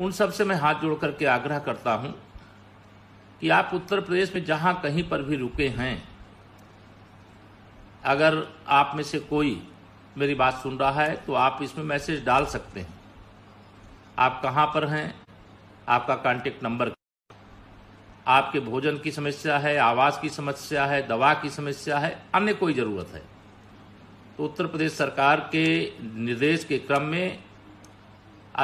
उन सब से मैं हाथ जोड़ करके आग्रह करता हूं कि आप उत्तर प्रदेश में जहां कहीं पर भी रुके हैं अगर आप में से कोई मेरी बात सुन रहा है तो आप इसमें मैसेज डाल सकते हैं आप कहां पर हैं आपका कांटेक्ट नंबर आपके भोजन की समस्या है आवास की समस्या है दवा की समस्या है अन्य कोई ज़रूरत है तो उत्तर प्रदेश सरकार के निर्देश के क्रम में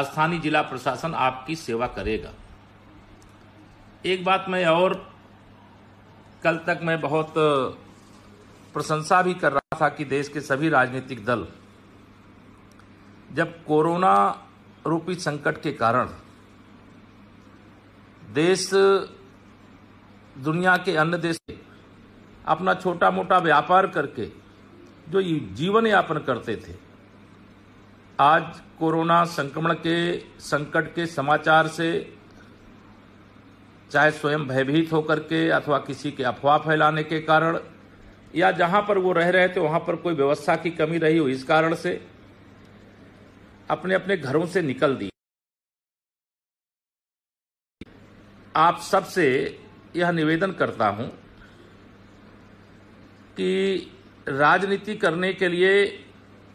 स्थानीय जिला प्रशासन आपकी सेवा करेगा एक बात मैं और कल तक मैं बहुत प्रशंसा भी कर रहा था कि देश के सभी राजनीतिक दल जब कोरोना रूपी संकट के कारण देश दुनिया के अन्य देश अपना छोटा मोटा व्यापार करके जो जीवन यापन करते थे आज कोरोना संक्रमण के संकट के समाचार से चाहे स्वयं भयभीत होकर के अथवा किसी के अफवाह फैलाने के कारण या जहां पर वो रह रहे थे वहां पर कोई व्यवस्था की कमी रही हो इस कारण से अपने अपने घरों से निकल दी आप सबसे यह निवेदन करता हूं कि राजनीति करने के लिए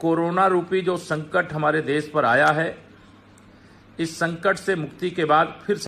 कोरोना रूपी जो संकट हमारे देश पर आया है इस संकट से मुक्ति के बाद फिर